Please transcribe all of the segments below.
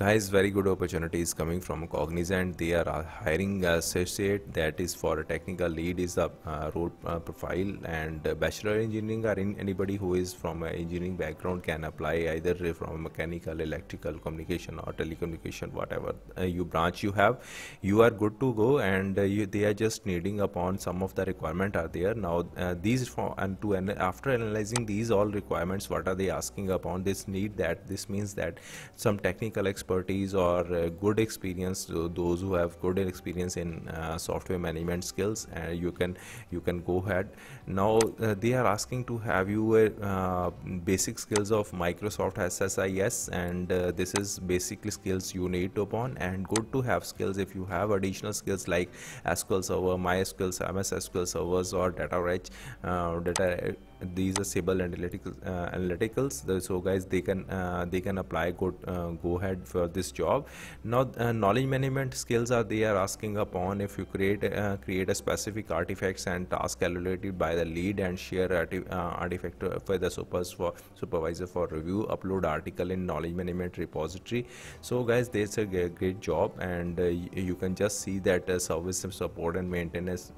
guys very good opportunities coming from cognizant they are uh, hiring associate that is for a technical lead is a uh, role uh, profile and uh, bachelor engineering or in anybody who is from an engineering background can apply either from mechanical electrical communication or telecommunication whatever uh, you branch you have you are good to go and uh, you, they are just needing upon some of the requirement are there now these for and to an after analyzing these all requirements what are they asking upon this need that this means that some technical expert expertise or uh, good experience those who have good experience in uh, software management skills you can you can go ahead now uh, they are asking to have you a basic skills of Microsoft SSIS and this is basically skills you need upon and good to have skills if you have additional skills like SQL Server, MySQL, MS SQL servers or data rich uh, data these are Sable uh, analyticals so guys they can uh, they can apply go uh, go ahead for this job now uh, knowledge management skills are they are asking upon if you create create a specific artifacts and task calculated by the lead and share arti artifact for the supers for supervisor for review upload article in knowledge management repository so guys there's a great job and you can just see that service support and maintenance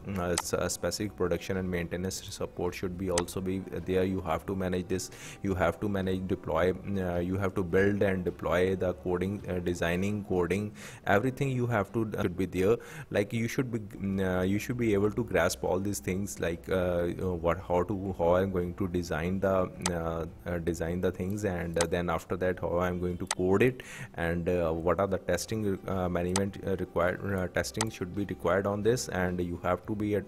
specific production and maintenance support should be also be every there you have to manage this you have to manage deploy uh, you have to build and deploy the coding uh, designing coding everything you have to uh, should be there like you should be mm, uh, you should be able to grasp all these things like uh, what how to how I'm going to design the design the things and then after that how I'm going to code it and what are the testing management required testing should be required on this and you have to be at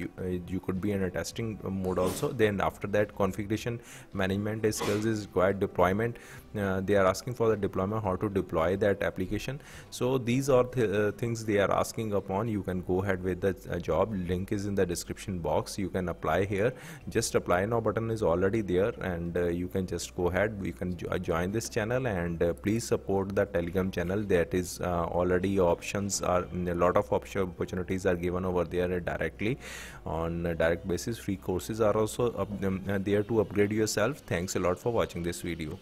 you you could be in a testing mode also then after that configuration management skills is required deployment uh, they are asking for the deployment how to deploy that application so these are th uh, things they are asking upon you can go ahead with the uh, job link is in the description box you can apply here just apply now button is already there and uh, you can just go ahead you can jo uh, join this channel and uh, please support the telegram channel that is already options are a lot of option opportunities are given over there directly on direct basis free courses are also up um, there to upgrade yourself. Thanks a lot for watching this video.